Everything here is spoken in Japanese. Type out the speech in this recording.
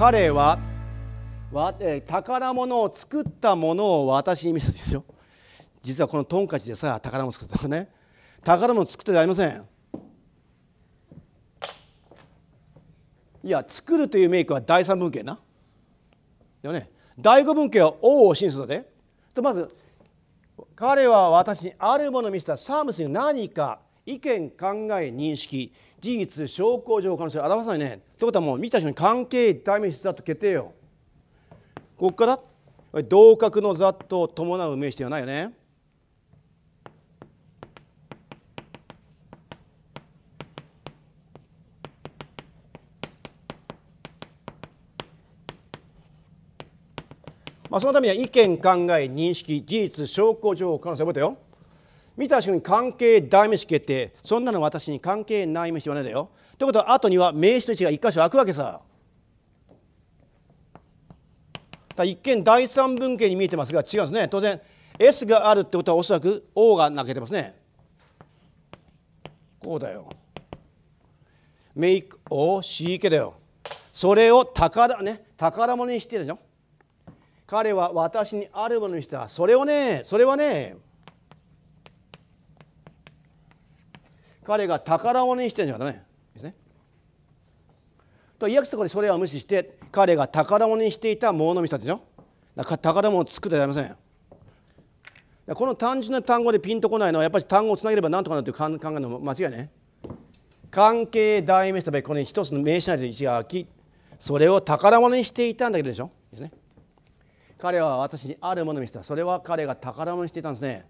彼は宝物を作ったものを私に見せたですよ実はこのトンカチでさ宝物作ったのね宝物作ってありませんいや作るというメイクは第三文献なよね第五文献は王を信するのでとまず彼は私にあるものを見せたサームスに何か意見考え認識事実証拠情報可能性表さないねってことはもう見た人に関係代名詞ざと決定よここから同格のざっと伴う名詞ではないよねまあ、そのためには意見考え認識事実証拠情報可能性覚えてよ見た瞬間に関係代名詞決定そんなの私に関係ない名詞はねだよということは後には名詞と置が一箇所開くわけさ一見第三文献に見えてますが違うんですね当然 S があるってことはおそらく O がなけてますねこうだよ make or け k だよそれを宝,、ね、宝物にしてるでしょ彼は私にあるものにしたそれをねそれはね彼が宝物にしてるんじゃないですね。と訳すところでそれは無視して彼が宝物にしていたもの見せたでしょ宝物を作ってやりませんこの単純な単語でピンとこないのはやっぱり単語をつなげればなんとかなるという考えの間違いね関係代名詞とべこれ一つの名詞なり置が空きそれを宝物にしていたんだけどでしょですね彼は私にあるものを見せたそれは彼が宝物にしていたんですね